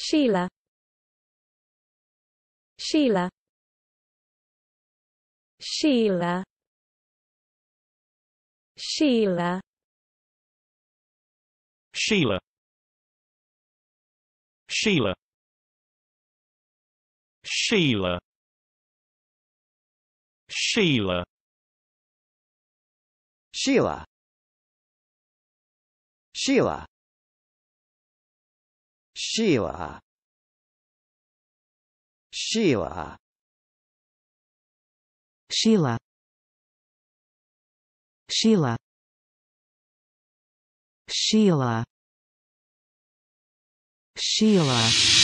Sheila Sheila Sheila Sheila Sheila Sheila Sheila Sheila Sheila Sheila Sheila Sheila Sheila Sheila Sheila Sheila